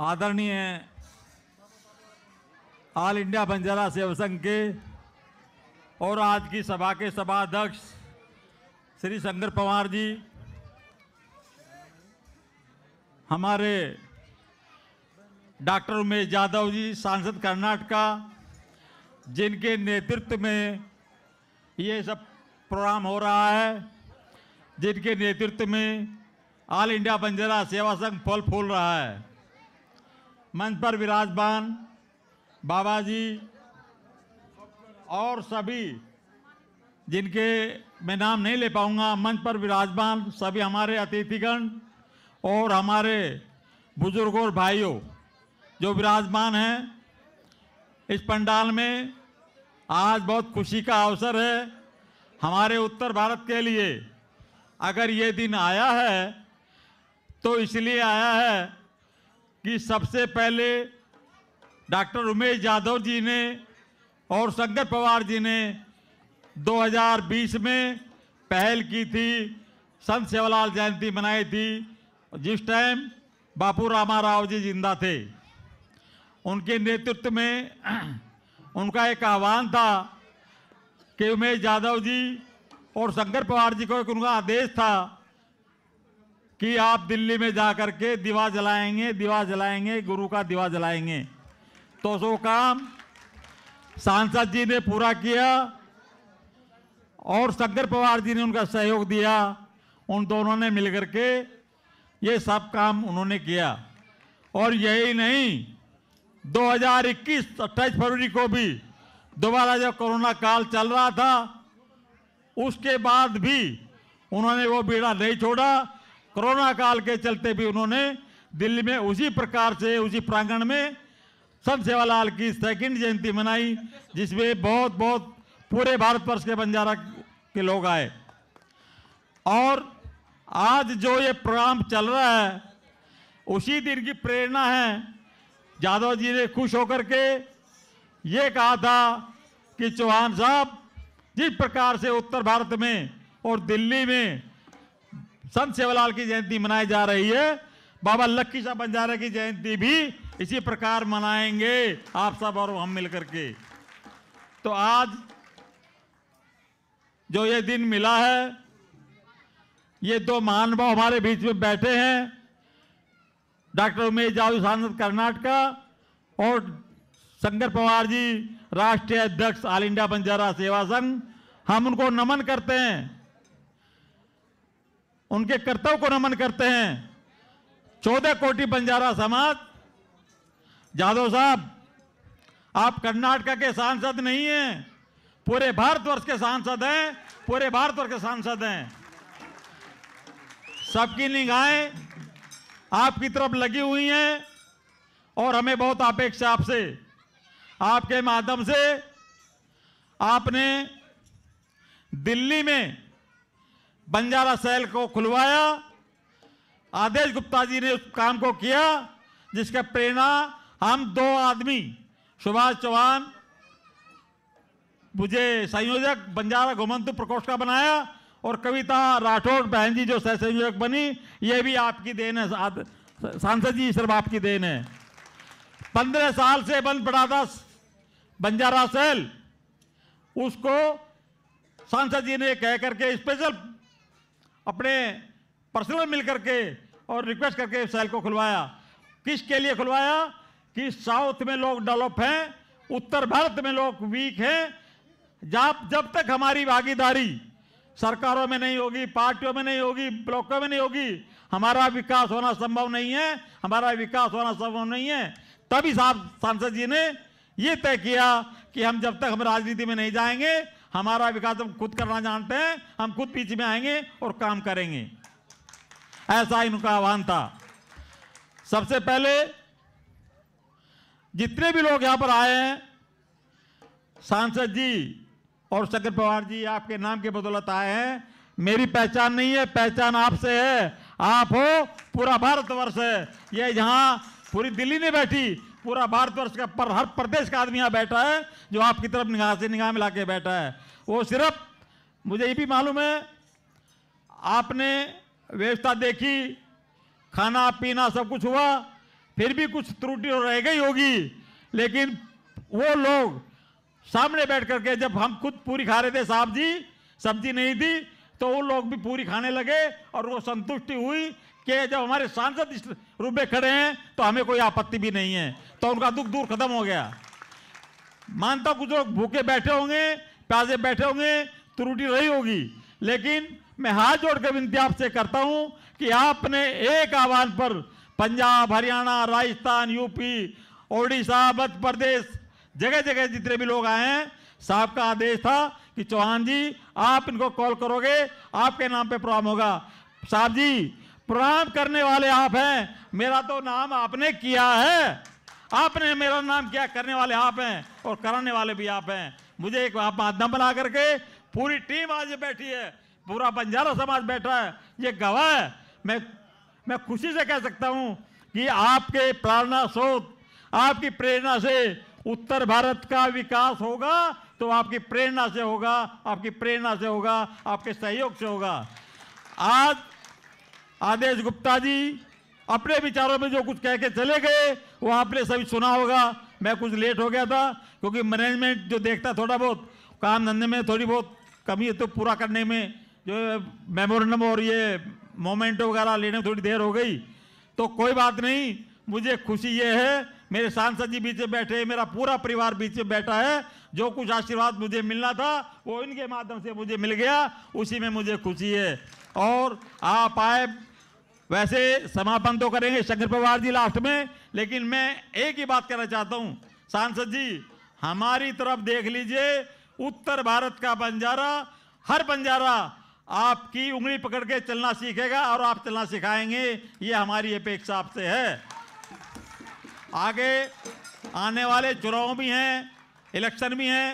आदरणीय all India Banjara सेवा संघ के और आज की सभा के सभा अध्यक्ष श्री शंकर पवार जी हमारे डॉक्टर उमेश यादव जी सांसद कर्नाटका जिनके नेतृत्व में ये सब प्रोग्राम हो रहा है जिनके नेतृत्व में ऑल इंडिया बंजारा सेवा संघ फल फूल रहा है मंच पर विराजमान बाबा जी और सभी जिनके मैं नाम नहीं ले पाऊंगा मंच पर विराजमान सभी हमारे अतिथिगण और हमारे बुजुर्गों और भाइयों जो विराजमान हैं इस पंडाल में आज बहुत खुशी का अवसर है हमारे उत्तर भारत के लिए अगर ये दिन आया है तो इसलिए आया है कि सबसे पहले डॉक्टर उमेश यादव जी ने और शंकर पवार जी ने 2020 में पहल की थी संत सेवालाल जयंती मनाई थी जिस टाइम बापू रामा राव जी जिंदा थे उनके नेतृत्व में उनका एक आह्वान था कि उमेश यादव जी और शंकर पवार जी को एक उनका आदेश था कि आप दिल्ली में जाकर के दीवा जलाएंगे दीवा जलाएंगे गुरु का दीवा जलाएंगे तो सो काम सांसद जी ने पूरा किया और शंकर पवार जी ने उनका सहयोग दिया उन दोनों ने मिलकर के ये सब काम उन्होंने किया और यही नहीं 2021 अट्ठाईस फरवरी को भी दोबारा जब कोरोना काल चल रहा था उसके बाद भी उन्होंने वो बीड़ा नहीं छोड़ा कोरोना काल के चलते भी उन्होंने दिल्ली में उसी प्रकार से उसी प्रांगण में संत सेवालाल की सेकंड जयंती मनाई जिसमें बहुत बहुत पूरे भारतवर्ष के बंजारा के लोग आए और आज जो ये प्रोग्राम चल रहा है उसी दिन की प्रेरणा है यादव जी ने खुश होकर के ये कहा था कि चौहान साहब जिस प्रकार से उत्तर भारत में और दिल्ली में संत सेवालाल की जयंती मनाई जा रही है बाबा लक्की शाह बंजारा की जयंती भी इसी प्रकार मनाएंगे आप सब और हम मिलकर के तो आज जो ये दिन मिला है ये दो महानुभाव हमारे बीच में बैठे हैं डॉक्टर उमेश जाऊ सांसद कर्नाटका और शंकर पवार जी राष्ट्रीय अध्यक्ष ऑल इंडिया बंजारा सेवा संघ हम उनको नमन करते हैं उनके कर्तव्य को नमन करते हैं चौदह कोटि बंजारा समाज जाधव साहब आप कर्नाटका के सांसद नहीं हैं पूरे भारतवर्ष के सांसद हैं पूरे भारतवर्ष के सांसद हैं सबकी निगाहें आपकी तरफ लगी हुई हैं और हमें बहुत अपेक्षा आपसे आपके माध्यम से आपने दिल्ली में बंजारा सेल को खुलवाया आदेश गुप्ता जी ने उस काम को किया जिसका प्रेरणा हम दो आदमी सुभाष चौहान मुझे संयोजक बंजारा घुमंतु प्रकोष्ठ का बनाया और कविता राठौर बहन जी जो सह संयोजक बनी ये भी आपकी देन है सांसद जी सिर्फ आपकी देन है पंद्रह साल से बंद पड़ा था बंजारा सेल उसको सांसद जी ने कह करके स्पेशल अपने पर्सनल मिल करके और रिक्वेस्ट करके सेल को खुलवाया किसके लिए खुलवाया कि साउथ में लोग डेवलप हैं उत्तर भारत में लोग वीक हैं जब जब तक हमारी भागीदारी सरकारों में नहीं होगी पार्टियों में नहीं होगी ब्लॉकों में नहीं होगी हमारा विकास होना संभव नहीं है हमारा विकास होना संभव नहीं है तभी साहब सांसद जी ने ये तय किया कि हम जब तक हम राजनीति में नहीं जाएंगे हमारा विकास हम खुद करना जानते हैं हम खुद पीछे में आएंगे और काम करेंगे ऐसा इनका आह्वान था सबसे पहले जितने भी लोग यहां पर आए हैं सांसद जी और शंकर पवार जी आपके नाम के बदौलत आए हैं मेरी पहचान नहीं है पहचान आपसे है आप हो पूरा भारतवर्ष है ये यहाँ पूरी दिल्ली नहीं बैठी पूरा भारतवर्ष का पर हर प्रदेश का आदमी यहाँ बैठा है जो आपकी तरफ निगाह से निगाह मिला के बैठा है वो सिर्फ मुझे ये भी मालूम है आपने व्यवस्था देखी खाना पीना सब कुछ हुआ फिर भी कुछ त्रुटि तो रह गई होगी लेकिन वो लोग सामने बैठ करके जब हम खुद पूरी खा रहे थे साहब जी सब्जी नहीं थी तो वो लोग भी पूरी खाने लगे और वो संतुष्टि हुई कि जब हमारे सांसद इस रूप में खड़े हैं तो हमें कोई आपत्ति भी नहीं है तो उनका दुख दूर खत्म हो गया मानता कुछ लोग भूखे बैठे होंगे प्याजे बैठे होंगे त्रुटि तो रही होगी लेकिन मैं हाथ जोड़कर विनती आपसे करता हूं कि आपने एक आह्वान पर पंजाब हरियाणा राजस्थान यूपी ओडिशा मध्य प्रदेश जगह जगह जितने भी लोग आए हैं साहब का आदेश था कि चौहान जी आप इनको कॉल करोगे आपके नाम पे प्रणाम होगा साहब जी प्रणाम करने वाले आप हैं मेरा तो नाम आपने किया है आपने मेरा नाम किया करने वाले आप हैं और कराने वाले भी आप हैं मुझे एक आप माध्यम बना करके पूरी टीम आज बैठी है पूरा बंजारा समाज बैठा है ये गवाह है मैं मैं खुशी से कह सकता हूँ कि आपके प्रेरणा स्रोत आपकी प्रेरणा से उत्तर भारत का विकास होगा तो आपकी प्रेरणा से होगा आपकी प्रेरणा से होगा आपके सहयोग से होगा आज आदेश गुप्ता जी अपने विचारों में जो कुछ कह के चले गए वो आपने सभी सुना होगा मैं कुछ लेट हो गया था क्योंकि मैनेजमेंट जो देखता थोड़ा बहुत काम धंधे में थोड़ी बहुत कमी है तो पूरा करने में जो मेमोरेंडम और ये मोमेंटो वगैरह लेने में थोड़ी देर हो गई तो कोई बात नहीं मुझे खुशी ये है मेरे सांसद जी बीच में बैठे हैं मेरा पूरा परिवार बीच में बैठा है जो कुछ आशीर्वाद मुझे मिलना था वो इनके माध्यम से मुझे मिल गया उसी में मुझे खुशी है और आप आए वैसे समापन तो करेंगे शंकर पवार जी लास्ट में लेकिन मैं एक ही बात करना चाहता हूँ सांसद जी हमारी तरफ देख लीजिए उत्तर भारत का बंजारा हर बंजारा आपकी उंगली पकड़ के चलना सीखेगा और आप चलना सिखाएंगे ये हमारी अपेक्षा आपसे है आगे आने वाले चुनाव भी हैं इलेक्शन भी हैं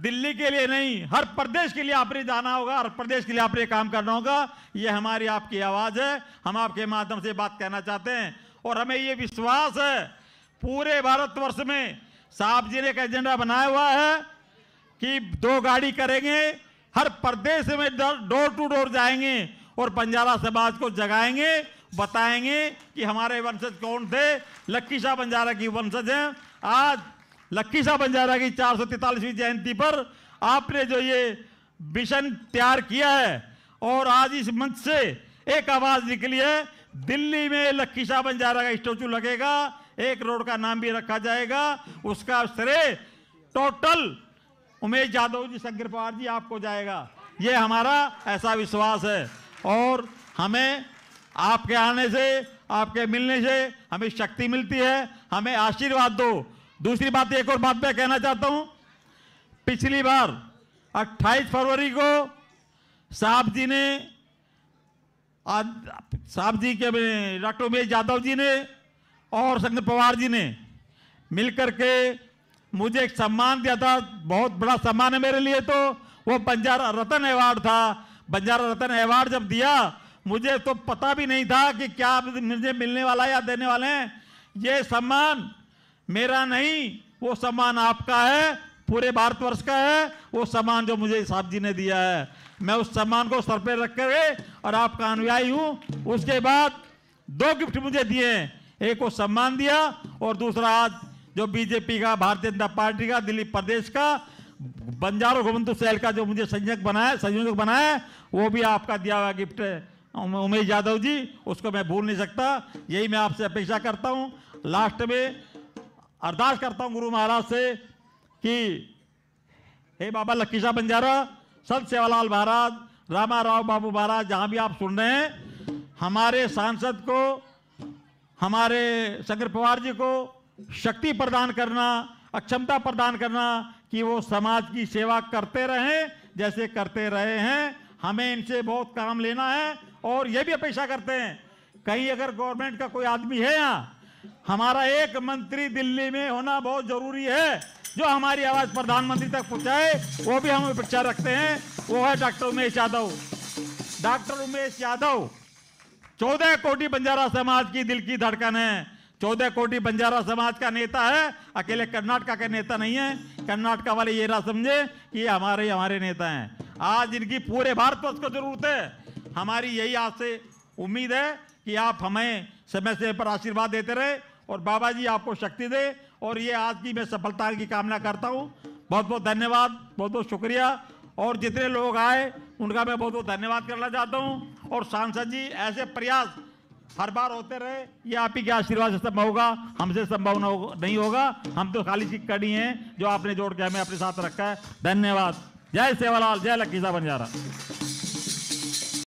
दिल्ली के लिए नहीं हर प्रदेश के लिए आपने जाना होगा हर प्रदेश के लिए आपने काम करना होगा ये हमारी आपकी आवाज़ है हम आपके माध्यम से बात कहना चाहते हैं और हमें ये विश्वास है पूरे भारतवर्ष में साहब जी ने एक एजेंडा बनाया हुआ है कि दो गाड़ी करेंगे हर प्रदेश में डोर टू डोर जाएंगे और बंजारा समाज को जगाएंगे बताएंगे कि हमारे वंशज कौन थे लक्की शाह बंजारा की वंशज हैं आज लक्की साहब बंजारा की चार सौ तैतालीसवीं जयंती पर आपने जो ये मिशन तैयार किया है और आज इस मंच से एक आवाज़ निकली है दिल्ली में लक्की शाह बंजारा का स्टोचू लगेगा एक रोड का नाम भी रखा जाएगा उसका श्रेय टोटल उमेश यादव जी शंकर पवार जी आपको जाएगा ये हमारा ऐसा विश्वास है और हमें आपके आने से आपके मिलने से हमें शक्ति मिलती है हमें आशीर्वाद दो दूसरी बात एक और बात मैं कहना चाहता हूं पिछली बार 28 फरवरी को साहब जी ने साहब जी के डॉक्टर उमेश यादव जी ने और संग पवार जी ने मिलकर के मुझे एक सम्मान दिया था बहुत बड़ा सम्मान है मेरे लिए तो वो बंजारा रतन अवार्ड था बंजारा रतन अवार्ड जब दिया मुझे तो पता भी नहीं था कि क्या मुझे मिलने वाला या देने वाले हैं ये सम्मान मेरा नहीं वो सम्मान आपका है पूरे भारतवर्ष का है वो सम्मान जो मुझे साहब जी ने दिया है मैं उस सम्मान को सर पे रख कर और आपका अनुयायी हूँ उसके बाद दो गिफ्ट मुझे दिए एक को सम्मान दिया और दूसरा आज जो बीजेपी का भारतीय जनता पार्टी का दिल्ली प्रदेश का बंजारो घुमंतु सैल का जो मुझे संयोजक बनाया संयोजक बनाया वो भी आपका दिया हुआ गिफ्ट है उमेश यादव जी उसको मैं भूल नहीं सकता यही मैं आपसे अपेक्षा करता हूँ लास्ट में अरदास करता हूँ गुरु महाराज से कि हे बाबा लकीजा बंजारा संत सेवालाल महाराज रामा राव बाबू महाराज जहाँ भी आप सुन रहे हैं हमारे सांसद को हमारे शंकर पवार जी को शक्ति प्रदान करना अक्षमता प्रदान करना कि वो समाज की सेवा करते रहें जैसे करते रहे हैं हमें इनसे बहुत काम लेना है और ये भी अपेक्षा करते हैं कहीं अगर गवर्नमेंट का कोई आदमी है यहाँ हमारा एक मंत्री दिल्ली में होना बहुत जरूरी है जो हमारी आवाज प्रधानमंत्री तक पहुंचाए वो भी हम अपेक्षा रखते हैं वो है डॉक्टर उमेश यादव डॉक्टर उमेश यादव चौदह कोटि बंजारा समाज की दिल की धड़कन है चौदह कोटि बंजारा समाज का नेता है अकेले कर्नाटका का नेता नहीं है कर्नाटका वाले ये ना समझे कि ये हमारे हमारे नेता हैं आज इनकी पूरे भारतवर्ष को जरूरत है हमारी यही आपसे उम्मीद है कि आप हमें समय समय पर आशीर्वाद देते रहे और बाबा जी आपको शक्ति दे और ये आज की मैं सफलता की कामना करता हूँ बहुत बहुत धन्यवाद बहुत बहुत शुक्रिया और जितने लोग आए उनका मैं बहुत बहुत धन्यवाद करना चाहता हूँ और सांसद जी ऐसे प्रयास हर बार होते रहे ये आप ही के आशीर्वाद से संभव होगा हमसे संभव नहीं होगा हम तो खाली सी कड़ी हैं जो आपने जोड़ के हमें अपने साथ रखा है धन्यवाद जय सेवालाल जय लक्की साहब बंजारा